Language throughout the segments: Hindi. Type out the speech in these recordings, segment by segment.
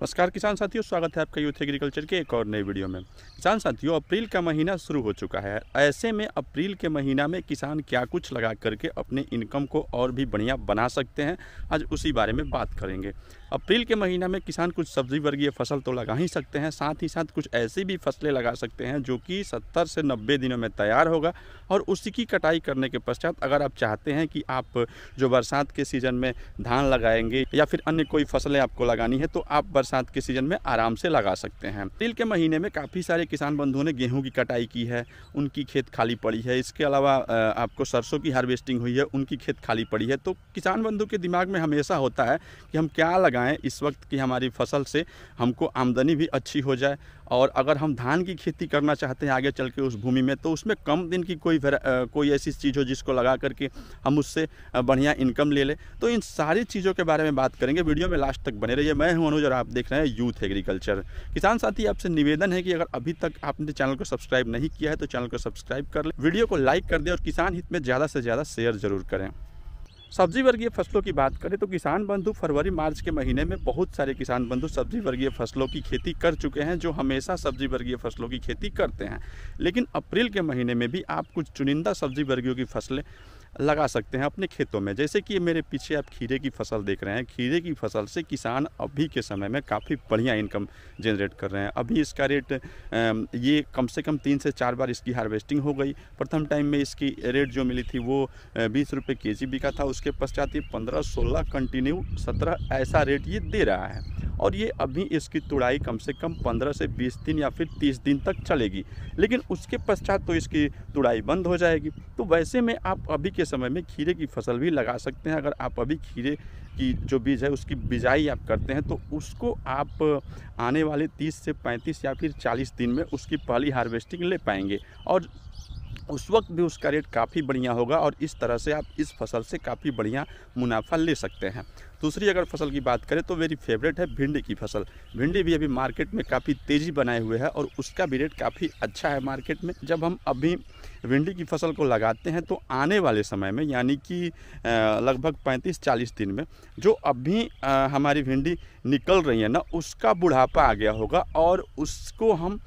नमस्कार किसान साथियों स्वागत है आपका यूथ एग्रीकल्चर के एक और नए वीडियो में किसान साथियों अप्रैल का महीना शुरू हो चुका है ऐसे में अप्रैल के महीना में किसान क्या कुछ लगा करके अपने इनकम को और भी बढ़िया बना सकते हैं आज उसी बारे में बात करेंगे अप्रैल के महीना में किसान कुछ सब्जी वर्गीय फसल तो लगा ही सकते हैं साथ ही साथ कुछ ऐसी भी फसलें लगा सकते हैं जो कि सत्तर से नब्बे दिनों में तैयार होगा और उसी की कटाई करने के पश्चात अगर आप चाहते हैं कि आप जो बरसात के सीज़न में धान लगाएंगे या फिर अन्य कोई फसलें आपको लगानी है तो आप बरसात के सीज़न में आराम से लगा सकते हैं तिल के महीने में काफ़ी सारे किसान बंधुओं ने गेहूँ की कटाई की है उनकी खेत खाली पड़ी है इसके अलावा आपको सरसों की हार्वेस्टिंग हुई है उनकी खेत खाली पड़ी है तो किसान बंधु के दिमाग में हमेशा होता है कि हम क्या लगाएं इस वक्त की हमारी फसल से हमको आमदनी भी अच्छी हो जाए और अगर हम धान की खेती करना चाहते हैं आगे चल के उस भूमि में तो उसमें कम दिन की कोई कोई ऐसी चीज़ हो जिसको लगा करके हम उससे बढ़िया इनकम ले लें तो इन सारी चीज़ों के बारे में बात करेंगे वीडियो में लास्ट तक बने रहिए मैं हूं अनुज और आप देख रहे हैं यूथ एग्रीकल्चर किसान साथी आपसे निवेदन है कि अगर अभी तक आपने चैनल को सब्सक्राइब नहीं किया है तो चैनल को सब्सक्राइब कर लें वीडियो को लाइक कर दें और किसान हित में ज़्यादा से ज़्यादा शेयर जरूर करें सब्जी वर्गीय फसलों की बात करें तो किसान बंधु फरवरी मार्च के महीने में बहुत सारे किसान बंधु सब्जी वर्गीय फसलों की खेती कर चुके हैं जो हमेशा सब्जी वर्गीय फसलों की खेती करते हैं लेकिन अप्रैल के महीने में भी आप कुछ चुनिंदा सब्जी वर्गियों की फसलें लगा सकते हैं अपने खेतों में जैसे कि मेरे पीछे आप खीरे की फसल देख रहे हैं खीरे की फसल से किसान अभी के समय में काफ़ी बढ़िया इनकम जनरेट कर रहे हैं अभी इसका रेट ये कम से कम तीन से चार बार इसकी हार्वेस्टिंग हो गई प्रथम टाइम में इसकी रेट जो मिली थी वो बीस रुपये के जी बिका था उसके पश्चात ये पंद्रह सोलह कंटिन्यू सत्रह ऐसा रेट ये दे रहा है और ये अभी इसकी तुड़ाई कम से कम 15 से 20 दिन या फिर 30 दिन तक चलेगी लेकिन उसके पश्चात तो इसकी तुड़ाई बंद हो जाएगी तो वैसे में आप अभी के समय में खीरे की फसल भी लगा सकते हैं अगर आप अभी खीरे की जो बीज है उसकी बिजाई आप करते हैं तो उसको आप आने वाले तीस से पैंतीस या फिर चालीस दिन में उसकी पहली हार्वेस्टिंग ले पाएंगे और उस वक्त भी उसका रेट काफ़ी बढ़िया होगा और इस तरह से आप इस फसल से काफ़ी बढ़िया मुनाफा ले सकते हैं दूसरी अगर फसल की बात करें तो मेरी फेवरेट है भिंडी की फसल भिंडी भी अभी मार्केट में काफ़ी तेज़ी बनाए हुए है और उसका भी रेट काफ़ी अच्छा है मार्केट में जब हम अभी भिंडी की फसल को लगाते हैं तो आने वाले समय में यानी कि लगभग 35-40 दिन में जो अभी हमारी भिंडी निकल रही है ना उसका बुढ़ापा आ गया होगा और उसको हम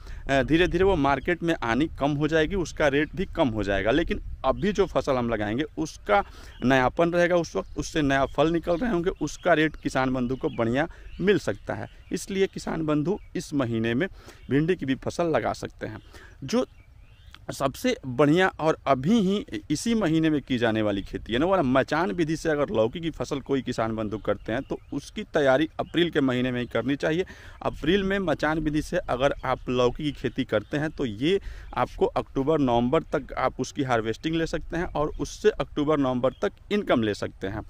धीरे धीरे वो मार्केट में आनी कम हो जाएगी उसका रेट भी कम हो जाएगा लेकिन अभी जो फसल हम लगाएंगे उसका नयापन रहेगा उस वक्त उससे नया फल निकल रहे होंगे उसका रेट किसान बंधु को बढ़िया मिल सकता है इसलिए किसान बंधु इस महीने में भिंडी की भी फसल लगा सकते हैं जो सबसे बढ़िया और अभी ही इसी महीने में की जाने वाली खेती है ना वाला मचान विधि से अगर लौकी की फसल कोई किसान बंधु करते हैं तो उसकी तैयारी अप्रैल के महीने में ही करनी चाहिए अप्रैल में मचान विधि से अगर आप लौकी की खेती करते हैं तो ये आपको अक्टूबर नवंबर तक आप उसकी हार्वेस्टिंग ले सकते हैं और उससे अक्टूबर नवंबर तक इनकम ले सकते हैं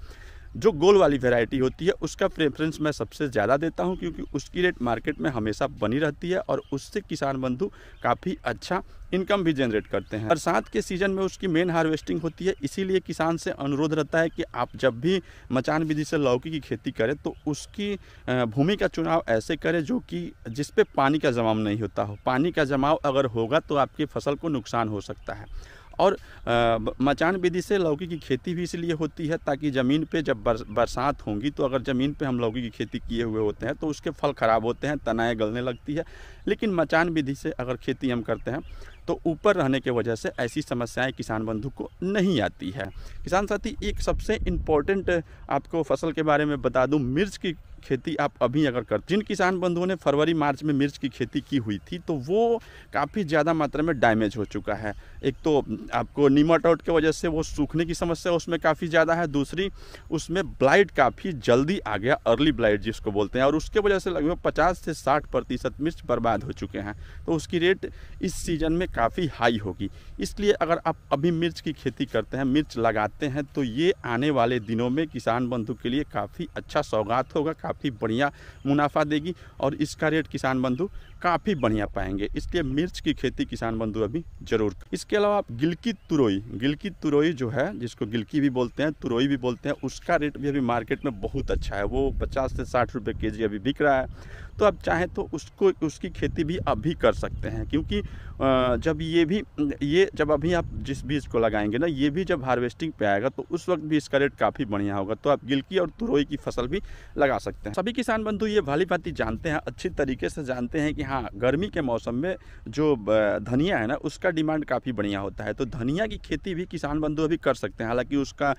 जो गोल वाली वेराइटी होती है उसका प्रेफरेंस मैं सबसे ज़्यादा देता हूँ क्योंकि उसकी रेट मार्केट में हमेशा बनी रहती है और उससे किसान बंधु काफ़ी अच्छा इनकम भी जनरेट करते हैं बरसात के सीज़न में उसकी मेन हार्वेस्टिंग होती है इसीलिए किसान से अनुरोध रहता है कि आप जब भी मचान विधि से लौकी की खेती करें तो उसकी भूमि का चुनाव ऐसे करें जो कि जिसपे पानी का जमाव नहीं होता हो पानी का जमाव अगर होगा तो आपकी फसल को नुकसान हो सकता है और मचान विधि से लौकी की खेती भी इसलिए होती है ताकि ज़मीन पे जब बर, बरसात होंगी तो अगर ज़मीन पे हम लौकी की खेती किए हुए होते हैं तो उसके फल ख़राब होते हैं तनाएँ गलने लगती है लेकिन मचान विधि से अगर खेती हम करते हैं तो ऊपर रहने के वजह से ऐसी समस्याएं किसान बंधु को नहीं आती है किसान साथी एक सबसे इम्पोर्टेंट आपको फसल के बारे में बता दूँ मिर्च की खेती आप अभी अगर कर जिन किसान बंधुओं ने फरवरी मार्च में मिर्च की खेती की हुई थी तो वो काफ़ी ज़्यादा मात्रा में डैमेज हो चुका है एक तो आपको नीमट आउट की वजह से वो सूखने की समस्या उसमें काफ़ी ज़्यादा है दूसरी उसमें ब्लाइट काफ़ी जल्दी आ गया अर्ली ब्लाइट जिसको बोलते हैं और उसके वजह से लगभग पचास से साठ प्रतिशत मिर्च बर्बाद हो चुके हैं तो उसकी रेट इस सीज़न में काफ़ी हाई होगी इसलिए अगर आप अभी मिर्च की खेती करते हैं मिर्च लगाते हैं तो ये आने वाले दिनों में किसान बंधु के लिए काफ़ी अच्छा सौगात होगा काफ़ी बढ़िया मुनाफा देगी और इसका रेट किसान बंधु काफ़ी बढ़िया पाएंगे इसलिए मिर्च की खेती किसान बंधु अभी जरूर इसके अलावा आप गिलकी तुरोई गिलकी तुरोई जो है जिसको गिलकी भी बोलते हैं तुरोई भी बोलते हैं उसका रेट भी अभी मार्केट में बहुत अच्छा है वो पचास से साठ रुपये के जी अभी बिक रहा है तो आप चाहें तो उसको उसकी खेती भी अभी कर सकते हैं क्योंकि जब ये भी ये जब अभी आप जिस बीज को लगाएंगे ना ये भी जब हार्वेस्टिंग पे आएगा तो उस वक्त भी इसका रेट काफ़ी बढ़िया होगा तो आप गिलकी और तुरोई की फसल भी लगा सकते हैं सभी किसान बंधु ये भली भांति जानते हैं अच्छी तरीके से जानते हैं कि हाँ गर्मी के मौसम में जो धनिया है ना उसका डिमांड काफ़ी बढ़िया होता है तो धनिया की खेती भी किसान बंधु अभी कर सकते हैं हालाँकि उसका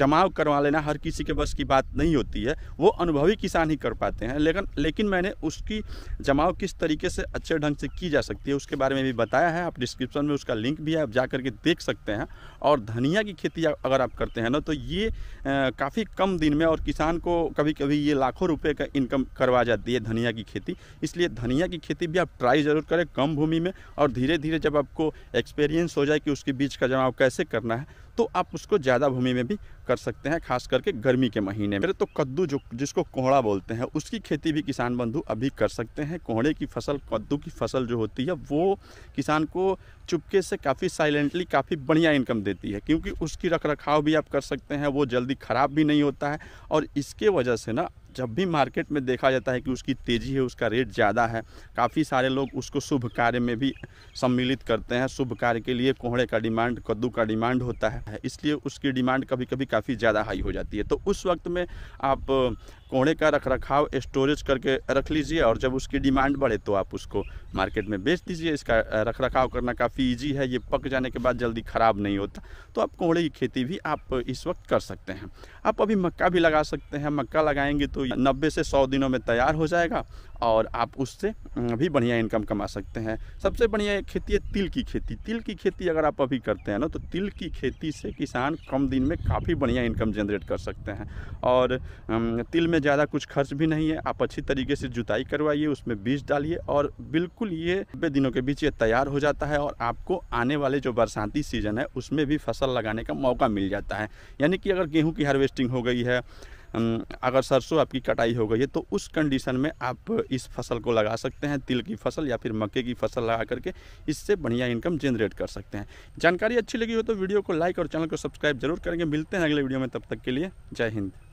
जमाव करवा लेना हर किसी के बस की बात नहीं होती है वो अनुभवी किसान ही कर पाते हैं लेकिन लेकिन मैंने उसकी जमाव किस तरीके से अच्छे ढंग से की जा सकती है उसके के बारे में भी बताया है आप डिस्क्रिप्शन में उसका लिंक भी है आप जा करके देख सकते हैं और धनिया की खेती अगर आप करते हैं ना तो ये काफ़ी कम दिन में और किसान को कभी कभी ये लाखों रुपये का इनकम करवा जाती है धनिया की खेती इसलिए धनिया की खेती भी आप ट्राई ज़रूर करें कम भूमि में और धीरे धीरे जब आपको एक्सपीरियंस हो जाए कि उसके बीज का जमाव कैसे करना है तो आप उसको ज़्यादा भूमि में भी कर सकते हैं खास करके गर्मी के महीने में तो कद्दू जो जिसको कोहड़ा बोलते हैं उसकी खेती भी किसान बंधु अभी कर सकते हैं कोहड़े की फसल कद्दू की फसल जो होती है वो किसान को चुपके से काफ़ी साइलेंटली काफ़ी बढ़िया इनकम देती है क्योंकि उसकी रख रखाव भी आप कर सकते हैं वो जल्दी ख़राब भी नहीं होता है और इसके वजह से ना जब भी मार्केट में देखा जाता है कि उसकी तेज़ी है उसका रेट ज़्यादा है काफ़ी सारे लोग उसको शुभ कार्य में भी सम्मिलित करते हैं शुभ कार्य के लिए कोहड़े का डिमांड कद्दू का डिमांड होता है इसलिए उसकी डिमांड कभी कभी काफ़ी ज़्यादा हाई हो जाती है तो उस वक्त में आप कोड़े का रख रखाव स्टोरेज करके रख लीजिए और जब उसकी डिमांड बढ़े तो आप उसको मार्केट में बेच दीजिए इसका रख रखाव करना काफ़ी ईजी है ये पक जाने के बाद जल्दी ख़राब नहीं होता तो आप कोड़े की खेती भी आप इस वक्त कर सकते हैं आप अभी मक्का भी लगा सकते हैं मक्का लगाएंगे तो नब्बे से सौ दिनों में तैयार हो जाएगा और आप उससे भी बढ़िया इनकम कमा सकते हैं सबसे बढ़िया खेती है तिल की खेती तिल की खेती अगर आप अभी करते हैं ना तो तिल की खेती से किसान कम दिन में काफ़ी बढ़िया इनकम जनरेट कर सकते हैं और तिल में ज़्यादा कुछ खर्च भी नहीं है आप अच्छी तरीके से जुताई करवाइए उसमें बीज डालिए और बिल्कुल ये नब्बे दिनों के बीच ये तैयार हो जाता है और आपको आने वाले जो बरसाती सीजन है उसमें भी फसल लगाने का मौका मिल जाता है यानी कि अगर गेहूँ की हार्वेस्टिंग हो गई है अगर सरसों आपकी कटाई हो गई है तो उस कंडीशन में आप इस फसल को लगा सकते हैं तिल की फसल या फिर मक्के की फसल लगा करके इससे बढ़िया इनकम जनरेट कर सकते हैं जानकारी अच्छी लगी हो तो वीडियो को लाइक और चैनल को सब्सक्राइब जरूर करेंगे मिलते हैं अगले वीडियो में तब तक के लिए जय हिंद